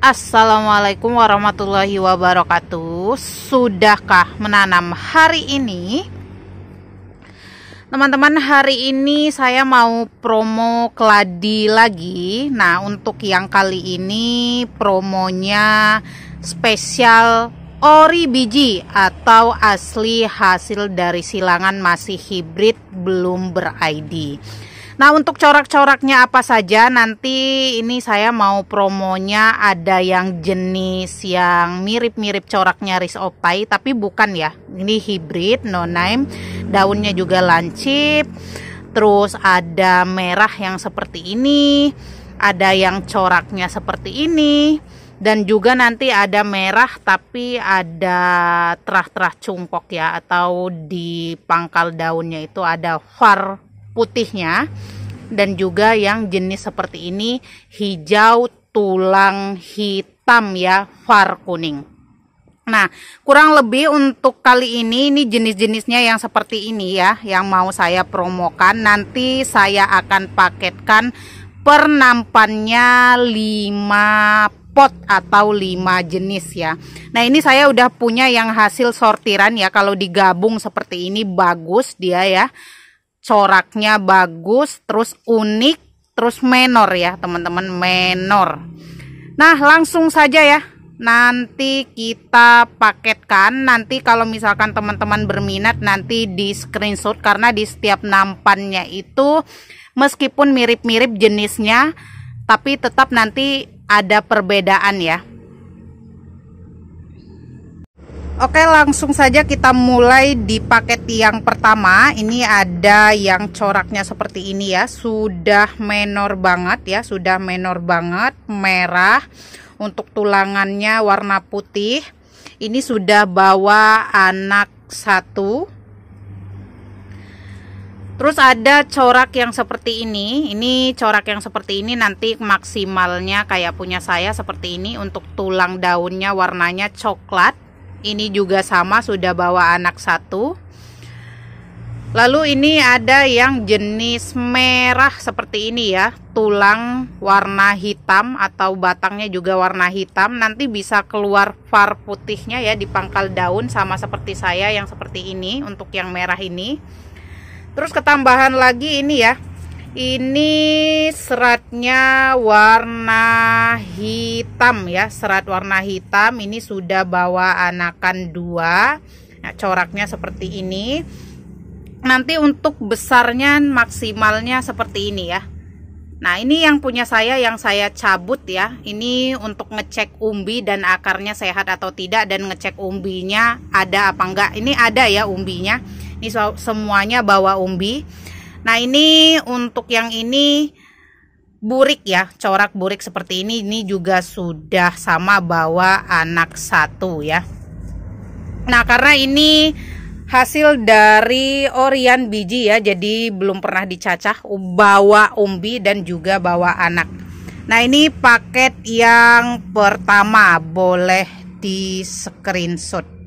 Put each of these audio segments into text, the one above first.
Assalamualaikum warahmatullahi wabarakatuh. Sudahkah menanam hari ini? Teman-teman, hari ini saya mau promo keladi lagi. Nah, untuk yang kali ini promonya spesial ori biji atau asli hasil dari silangan masih hibrid belum ber-ID. Nah untuk corak-coraknya apa saja nanti ini saya mau promonya ada yang jenis yang mirip-mirip coraknya risopai tapi bukan ya ini hybrid no name daunnya juga lancip terus ada merah yang seperti ini ada yang coraknya seperti ini dan juga nanti ada merah tapi ada terah-terah cungkok ya atau di pangkal daunnya itu ada var putihnya dan juga yang jenis seperti ini hijau tulang hitam ya far kuning Nah, kurang lebih untuk kali ini ini jenis-jenisnya yang seperti ini ya, yang mau saya promokan. Nanti saya akan paketkan pernampannya 5 pot atau 5 jenis ya. Nah, ini saya udah punya yang hasil sortiran ya. Kalau digabung seperti ini bagus dia ya coraknya bagus terus unik terus menor ya teman-teman menor nah langsung saja ya nanti kita paketkan nanti kalau misalkan teman-teman berminat nanti di screenshot karena di setiap nampannya itu meskipun mirip-mirip jenisnya tapi tetap nanti ada perbedaan ya Oke langsung saja kita mulai di paket yang pertama Ini ada yang coraknya seperti ini ya Sudah menor banget ya Sudah menor banget Merah Untuk tulangannya warna putih Ini sudah bawa anak satu Terus ada corak yang seperti ini. Ini corak yang seperti ini nanti maksimalnya kayak punya saya seperti ini untuk tulang daunnya warnanya coklat ini juga sama sudah bawa anak satu lalu ini ada yang jenis merah seperti ini ya tulang warna hitam atau batangnya juga warna hitam nanti bisa keluar far putihnya ya di pangkal daun sama seperti saya yang seperti ini untuk yang merah ini terus ketambahan lagi ini ya ini seratnya warna hitam ya serat warna hitam ini sudah bawa anakan dua nah, coraknya seperti ini nanti untuk besarnya maksimalnya seperti ini ya nah ini yang punya saya yang saya cabut ya ini untuk ngecek umbi dan akarnya sehat atau tidak dan ngecek umbinya ada apa enggak ini ada ya umbinya ini semuanya bawa umbi Nah ini untuk yang ini burik ya corak burik seperti ini ini juga sudah sama bawa anak satu ya Nah karena ini hasil dari orian biji ya jadi belum pernah dicacah bawa umbi dan juga bawa anak Nah ini paket yang pertama boleh di screenshot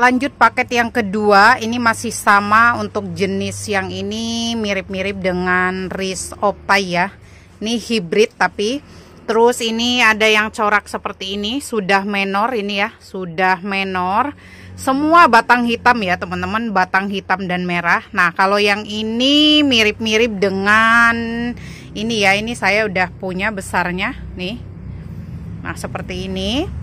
lanjut paket yang kedua ini masih sama untuk jenis yang ini mirip-mirip dengan ris opa ya ini hybrid tapi terus ini ada yang corak seperti ini sudah menor ini ya sudah menor semua batang hitam ya teman-teman batang hitam dan merah nah kalau yang ini mirip-mirip dengan ini ya ini saya udah punya besarnya nih nah seperti ini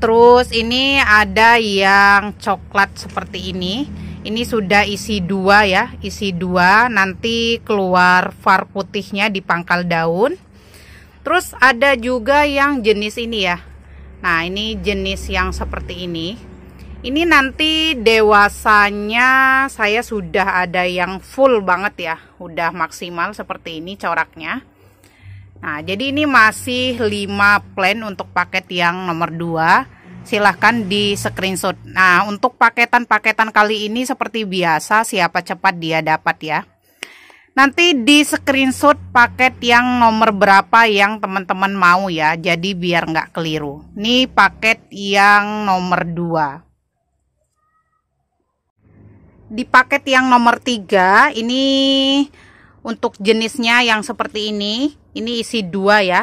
Terus ini ada yang coklat seperti ini. Ini sudah isi dua ya, isi dua. Nanti keluar far putihnya di pangkal daun. Terus ada juga yang jenis ini ya. Nah ini jenis yang seperti ini. Ini nanti dewasanya saya sudah ada yang full banget ya. Udah maksimal seperti ini coraknya. Nah, jadi ini masih 5 plan untuk paket yang nomor 2. Silahkan di screenshot. Nah, untuk paketan-paketan kali ini seperti biasa, siapa cepat dia dapat ya. Nanti di screenshot paket yang nomor berapa yang teman-teman mau ya. Jadi biar nggak keliru. Ini paket yang nomor 2 di paket yang nomor 3 ini untuk jenisnya yang seperti ini ini isi dua ya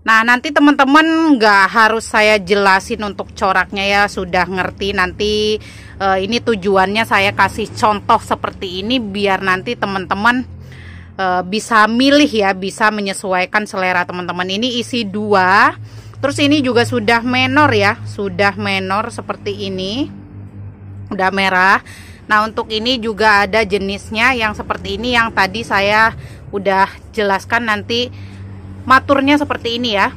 Nah nanti teman-teman nggak harus saya jelasin untuk coraknya ya sudah ngerti nanti e, ini tujuannya saya kasih contoh seperti ini biar nanti teman-teman eh, bisa milih ya bisa menyesuaikan selera teman-teman ini isi dua terus ini juga sudah menor ya sudah menor seperti ini udah merah Nah untuk ini juga ada jenisnya yang seperti ini yang tadi saya udah dijelaskan nanti maturnya seperti ini ya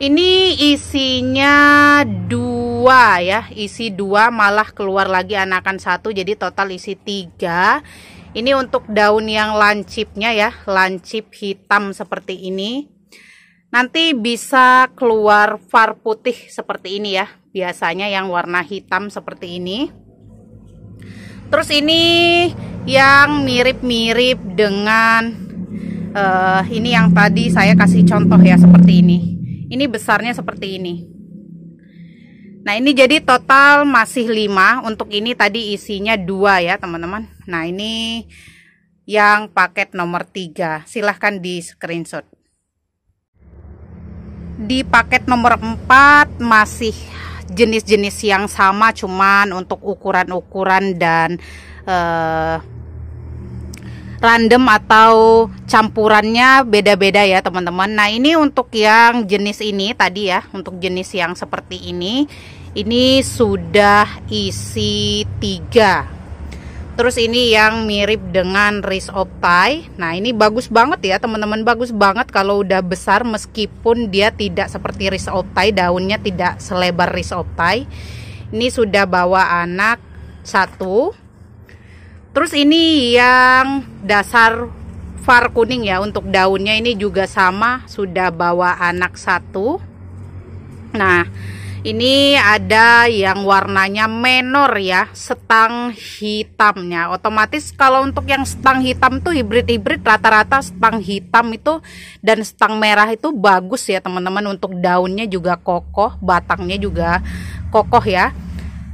ini isinya dua ya isi dua malah keluar lagi anakan satu jadi total isi tiga ini untuk daun yang lancipnya ya lancip hitam seperti ini nanti bisa keluar far putih seperti ini ya biasanya yang warna hitam seperti ini terus ini yang mirip-mirip dengan uh, ini yang tadi saya kasih contoh ya seperti ini ini besarnya seperti ini nah ini jadi total masih 5 untuk ini tadi isinya dua ya teman-teman nah ini yang paket nomor 3 silahkan di screenshot di paket nomor 4 masih jenis-jenis yang sama cuman untuk ukuran-ukuran dan uh, random atau campurannya beda-beda ya teman-teman nah ini untuk yang jenis ini tadi ya untuk jenis yang seperti ini ini sudah isi tiga terus ini yang mirip dengan wrist of nah ini bagus banget ya teman-teman bagus banget kalau udah besar meskipun dia tidak seperti wrist of daunnya tidak selebar wrist of ini sudah bawa anak satu Terus ini yang dasar far kuning ya untuk daunnya ini juga sama sudah bawa anak satu. Nah, ini ada yang warnanya menor ya, setang hitamnya. Otomatis kalau untuk yang setang hitam tuh hibrid-hibrid rata-rata setang hitam itu dan setang merah itu bagus ya teman-teman untuk daunnya juga kokoh, batangnya juga kokoh ya.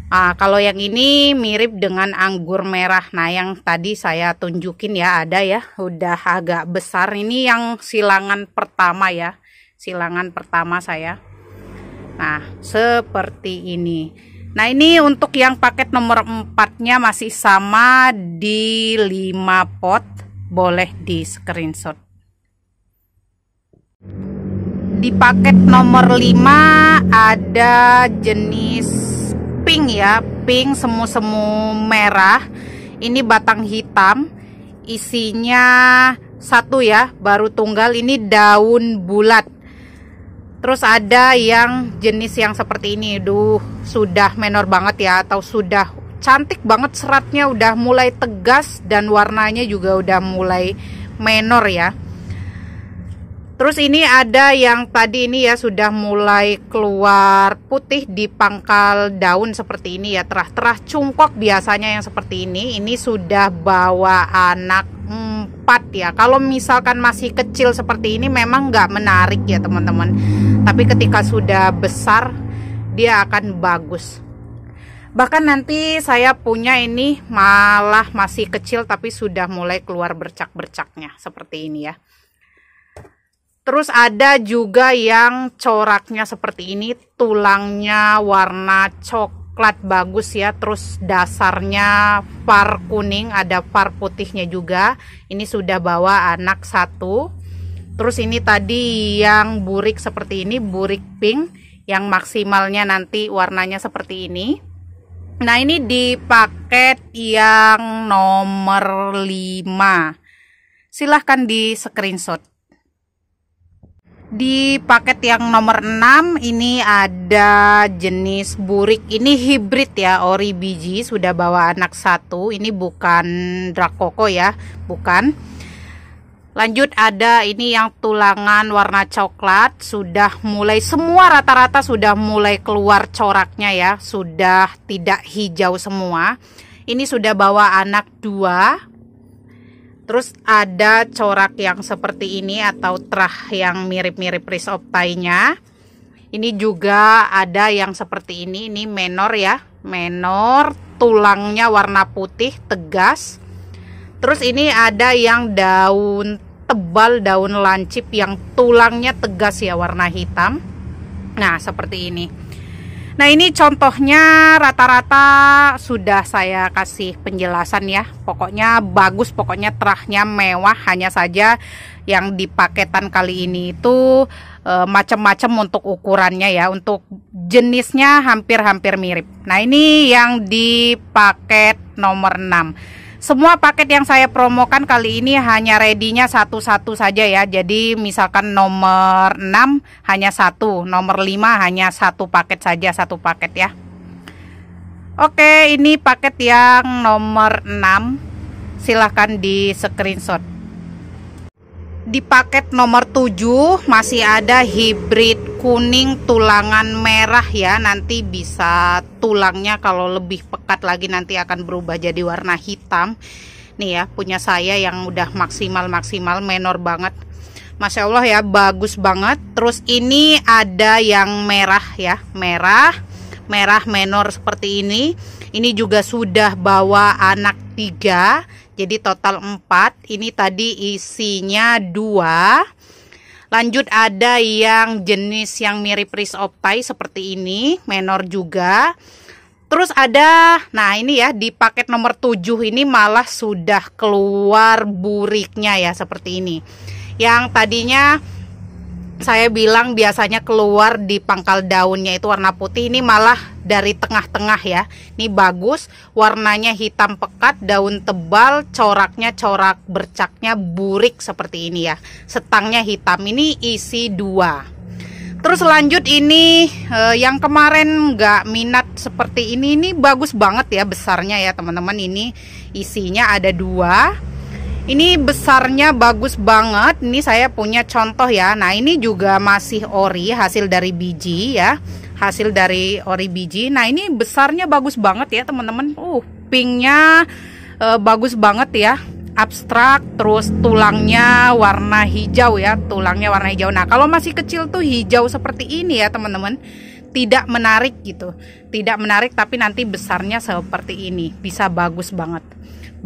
Ah, kalau yang ini mirip dengan anggur merah. Nah, yang tadi saya tunjukin ya ada ya, udah agak besar. Ini yang silangan pertama ya, silangan pertama saya. Nah, seperti ini. Nah, ini untuk yang paket nomor 4-nya masih sama di 5 pot. Boleh di screenshot. Di paket nomor 5 ada jenis pink ya pink semu-semu merah ini batang hitam isinya satu ya baru tunggal ini daun bulat terus ada yang jenis yang seperti ini duh sudah menor banget ya atau sudah cantik banget seratnya udah mulai tegas dan warnanya juga udah mulai menor ya Terus ini ada yang tadi ini ya sudah mulai keluar putih di pangkal daun seperti ini ya terah-terah cungkok biasanya yang seperti ini ini sudah bawa anak empat ya kalau misalkan masih kecil seperti ini memang nggak menarik ya teman-teman tapi ketika sudah besar dia akan bagus bahkan nanti saya punya ini malah masih kecil tapi sudah mulai keluar bercak-bercaknya seperti ini ya Terus ada juga yang coraknya seperti ini, tulangnya warna coklat bagus ya, terus dasarnya far kuning, ada far putihnya juga. Ini sudah bawa anak satu. Terus ini tadi yang burik seperti ini, burik pink, yang maksimalnya nanti warnanya seperti ini. Nah ini di paket yang nomor 5. Silahkan di screenshot. Di paket yang nomor 6 ini ada jenis burik. Ini hibrid ya, ori biji sudah bawa anak satu. Ini bukan drakoko ya, bukan. Lanjut ada ini yang tulangan warna coklat sudah mulai semua rata-rata sudah mulai keluar coraknya ya, sudah tidak hijau semua. Ini sudah bawa anak dua Terus ada corak yang seperti ini atau terah yang mirip-mirip Prince of nya Ini juga ada yang seperti ini, ini menor ya. Menor, tulangnya warna putih, tegas. Terus ini ada yang daun tebal, daun lancip yang tulangnya tegas ya warna hitam. Nah, seperti ini. Nah ini contohnya rata-rata sudah saya kasih penjelasan ya Pokoknya bagus, pokoknya terahnya mewah Hanya saja yang di paketan kali ini itu e, macam-macam untuk ukurannya ya Untuk jenisnya hampir-hampir mirip Nah ini yang di paket nomor 6 semua paket yang saya promokan kali ini hanya ready-nya satu-satu saja ya. Jadi misalkan nomor 6 hanya satu, nomor 5 hanya satu paket saja, satu paket ya. Oke, ini paket yang nomor 6. Silahkan di screenshot di paket nomor 7 masih ada hybrid kuning tulangan merah ya nanti bisa tulangnya kalau lebih pekat lagi nanti akan berubah jadi warna hitam nih ya punya saya yang udah maksimal-maksimal menor banget Masya Allah ya bagus banget terus ini ada yang merah ya merah merah menor seperti ini ini juga sudah bawa anak tiga jadi total 4. Ini tadi isinya 2. Lanjut ada yang jenis yang mirip risopai seperti ini, menor juga. Terus ada, nah ini ya di paket nomor 7 ini malah sudah keluar buriknya ya seperti ini. Yang tadinya saya bilang biasanya keluar di pangkal daunnya itu warna putih ini malah dari tengah-tengah ya ini bagus warnanya hitam pekat daun tebal coraknya corak bercaknya burik seperti ini ya setangnya hitam ini isi dua terus lanjut ini eh, yang kemarin nggak minat seperti ini ini bagus banget ya besarnya ya teman-teman ini isinya ada dua ini besarnya bagus banget. Ini saya punya contoh ya. Nah, ini juga masih ori hasil dari biji ya. Hasil dari ori biji. Nah, ini besarnya bagus banget ya, teman-teman. Uh, pinknya uh, bagus banget ya. Abstrak, terus tulangnya warna hijau ya, tulangnya warna hijau. Nah, kalau masih kecil tuh hijau seperti ini ya, teman-teman tidak menarik gitu tidak menarik tapi nanti besarnya seperti ini bisa bagus banget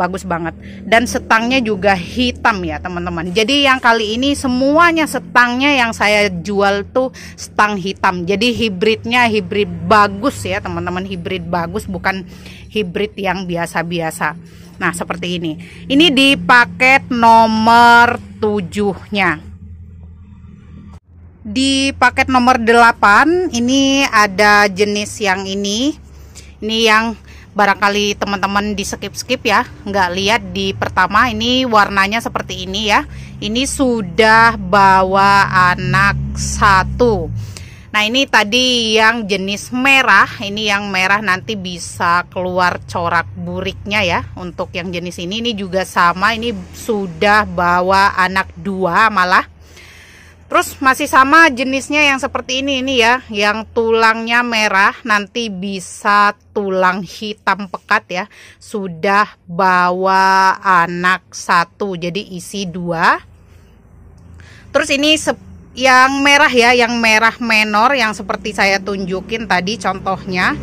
bagus banget dan setangnya juga hitam ya teman-teman jadi yang kali ini semuanya setangnya yang saya jual tuh setang hitam jadi hibridnya hibrid bagus ya teman-teman hibrid bagus bukan hibrid yang biasa-biasa nah seperti ini ini di paket nomor tujuhnya di paket nomor delapan ini ada jenis yang ini ini yang barangkali teman-teman di skip-skip ya nggak lihat di pertama ini warnanya seperti ini ya ini sudah bawa anak satu nah ini tadi yang jenis merah ini yang merah nanti bisa keluar corak buriknya ya untuk yang jenis ini ini juga sama ini sudah bawa anak dua malah Terus masih sama jenisnya yang seperti ini ini ya, yang tulangnya merah nanti bisa tulang hitam pekat ya. Sudah bawa anak satu, jadi isi dua. Terus ini yang merah ya, yang merah menor yang seperti saya tunjukin tadi contohnya.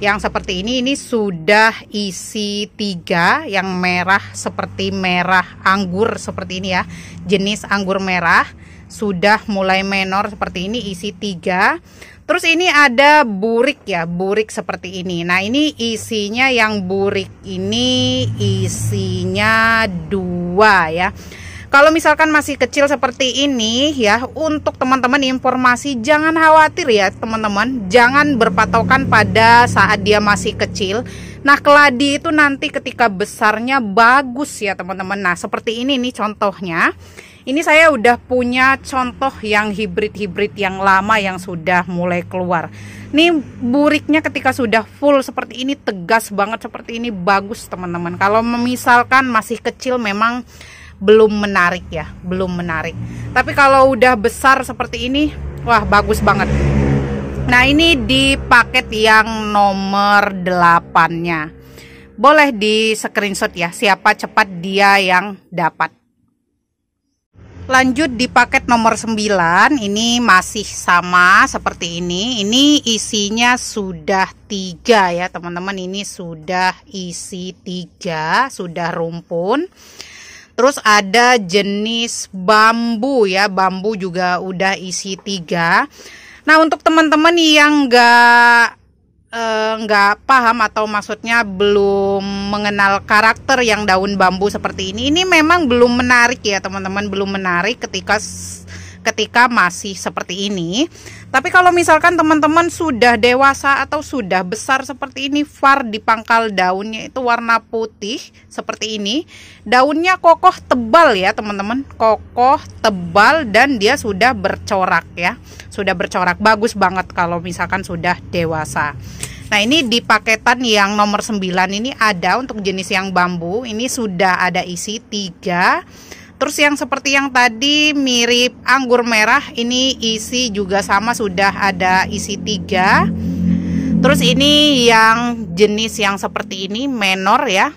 Yang seperti ini ini sudah isi tiga, yang merah seperti merah anggur seperti ini ya, jenis anggur merah sudah mulai menor seperti ini isi tiga terus ini ada burik ya burik seperti ini nah ini isinya yang burik ini isinya dua ya kalau misalkan masih kecil seperti ini ya untuk teman-teman informasi jangan khawatir ya teman-teman jangan berpatokan pada saat dia masih kecil nah keladi itu nanti ketika besarnya bagus ya teman-teman nah seperti ini nih contohnya ini saya udah punya contoh yang hibrid-hibrid yang lama yang sudah mulai keluar. Ini buriknya ketika sudah full seperti ini tegas banget seperti ini bagus teman-teman. Kalau misalkan masih kecil memang belum menarik ya, belum menarik. Tapi kalau udah besar seperti ini, wah bagus banget. Nah, ini di paket yang nomor 8-nya. Boleh di screenshot ya, siapa cepat dia yang dapat. Lanjut di paket nomor 9 ini masih sama seperti ini. Ini isinya sudah tiga ya teman-teman. Ini sudah isi tiga, sudah rumpun. Terus ada jenis bambu ya, bambu juga udah isi tiga. Nah untuk teman-teman yang nggak Eh, nggak uh, paham atau maksudnya belum mengenal karakter yang daun bambu seperti ini ini memang belum menarik ya teman-teman belum menarik ketika ketika masih seperti ini. Tapi kalau misalkan teman-teman sudah dewasa atau sudah besar seperti ini, far di pangkal daunnya itu warna putih seperti ini. Daunnya kokoh tebal ya, teman-teman. Kokoh, tebal dan dia sudah bercorak ya. Sudah bercorak. Bagus banget kalau misalkan sudah dewasa. Nah ini di paketan yang nomor 9 ini ada untuk jenis yang bambu Ini sudah ada isi 3 Terus yang seperti yang tadi mirip anggur merah, ini isi juga sama sudah ada isi tiga. Terus ini yang jenis yang seperti ini menor ya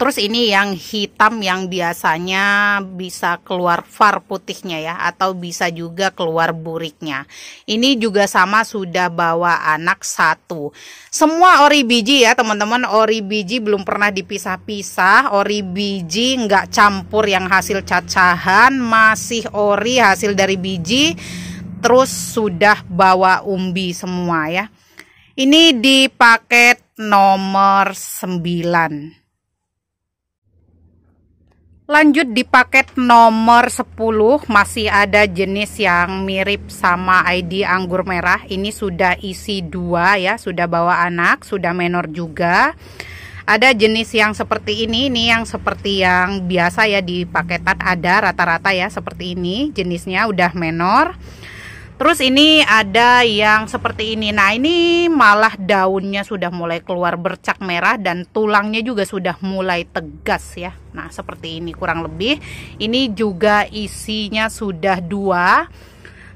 terus ini yang hitam yang biasanya bisa keluar far putihnya ya atau bisa juga keluar buriknya. Ini juga sama sudah bawa anak satu. Semua ori biji ya teman-teman, ori biji belum pernah dipisah-pisah, ori biji nggak campur yang hasil cacahan, masih ori hasil dari biji, terus sudah bawa umbi semua ya. Ini di paket nomor 9. Lanjut di paket nomor 10 masih ada jenis yang mirip sama ID anggur merah. Ini sudah isi dua ya, sudah bawa anak, sudah menor juga. Ada jenis yang seperti ini, ini yang seperti yang biasa ya di paketan ada rata-rata ya seperti ini. Jenisnya udah menor. Terus ini ada yang seperti ini. Nah, ini malah daunnya sudah mulai keluar bercak merah dan tulangnya juga sudah mulai tegas ya. Nah, seperti ini kurang lebih. Ini juga isinya sudah dua.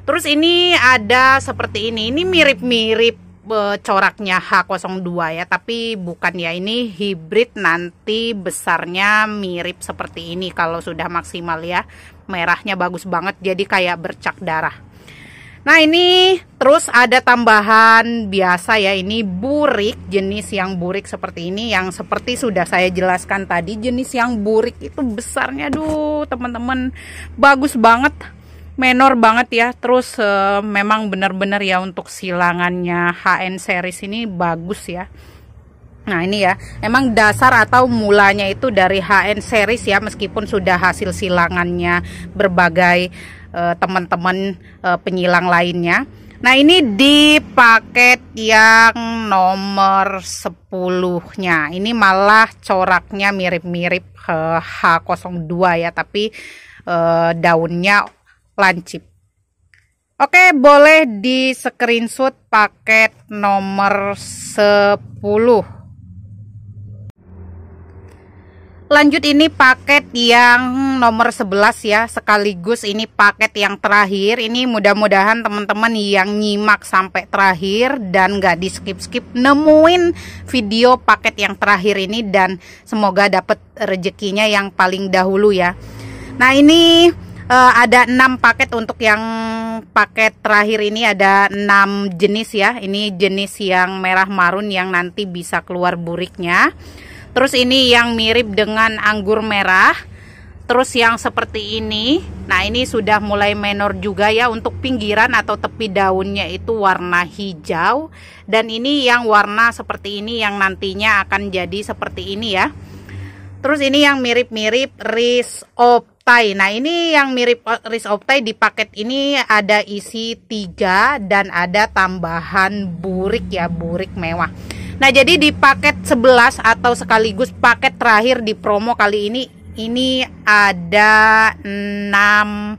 Terus ini ada seperti ini. Ini mirip-mirip eh, coraknya H02 ya tapi bukan ya ini hibrid nanti besarnya mirip seperti ini kalau sudah maksimal ya merahnya bagus banget jadi kayak bercak darah Nah ini terus ada tambahan biasa ya ini burik jenis yang burik seperti ini yang seperti sudah saya jelaskan tadi jenis yang burik itu besarnya duh teman-teman bagus banget menor banget ya terus uh, memang benar-benar ya untuk silangannya HN series ini bagus ya Nah ini ya, emang dasar atau mulanya itu dari HN series ya, meskipun sudah hasil silangannya berbagai eh, teman-teman uh, uh, penyilang lainnya. Nah ini di paket yang nomor 10-nya, ini malah coraknya mirip-mirip uh, eh, H02 ya, tapi daunnya lancip. Oke, boleh di screenshot paket nomor 10 lanjut ini paket yang nomor 11 ya sekaligus ini paket yang terakhir ini mudah-mudahan teman-teman yang nyimak sampai terakhir dan gak di skip-skip nemuin video paket yang terakhir ini dan semoga dapet rezekinya yang paling dahulu ya nah ini uh, ada 6 paket untuk yang paket terakhir ini ada 6 jenis ya ini jenis yang merah marun yang nanti bisa keluar buriknya terus ini yang mirip dengan anggur merah terus yang seperti ini nah ini sudah mulai menor juga ya untuk pinggiran atau tepi daunnya itu warna hijau dan ini yang warna seperti ini yang nantinya akan jadi seperti ini ya terus ini yang mirip-mirip ris optai nah ini yang mirip eh, ris optai di paket ini ada isi tiga dan ada tambahan burik ya burik mewah Nah, jadi di paket 11 atau sekaligus paket terakhir di promo kali ini ini ada 6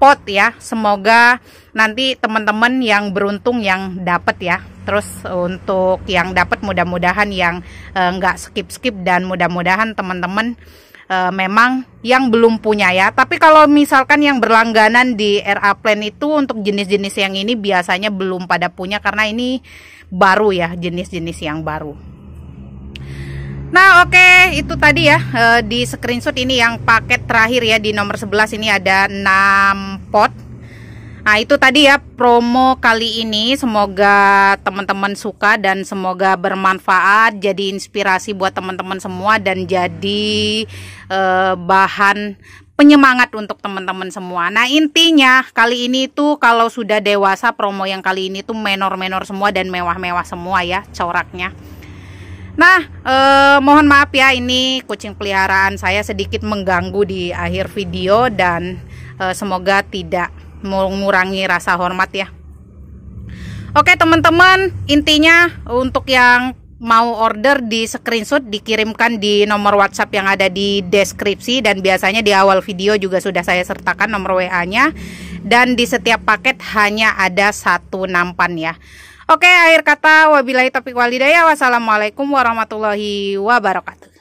pot ya. Semoga nanti teman-teman yang beruntung yang dapat ya. Terus untuk yang dapat mudah-mudahan yang eh, nggak eh, skip-skip dan mudah-mudahan teman-teman uh, memang yang belum punya ya. Tapi kalau misalkan yang berlangganan di RA Plan itu untuk jenis-jenis yang ini biasanya belum pada punya karena ini baru ya, jenis-jenis yang baru. Nah, oke, okay, itu tadi ya uh, di screenshot ini yang paket terakhir ya di nomor 11 ini ada 6 pot Nah, itu tadi ya promo kali ini. Semoga teman-teman suka dan semoga bermanfaat, jadi inspirasi buat teman-teman semua dan jadi eh, bahan penyemangat untuk teman-teman semua. Nah, intinya kali ini tuh kalau sudah dewasa promo yang kali ini tuh menor-menor semua dan mewah-mewah semua ya coraknya. Nah, eh, mohon maaf ya ini kucing peliharaan saya sedikit mengganggu di akhir video dan eh, semoga tidak mengurangi rasa hormat ya Oke teman-teman intinya untuk yang mau order di screenshot dikirimkan di nomor WhatsApp yang ada di deskripsi dan biasanya di awal video juga sudah saya sertakan nomor WA-nya dan di setiap paket hanya ada satu nampan ya. Oke, akhir kata wabillahi taufiq walhidayah. Wassalamualaikum warahmatullahi wabarakatuh.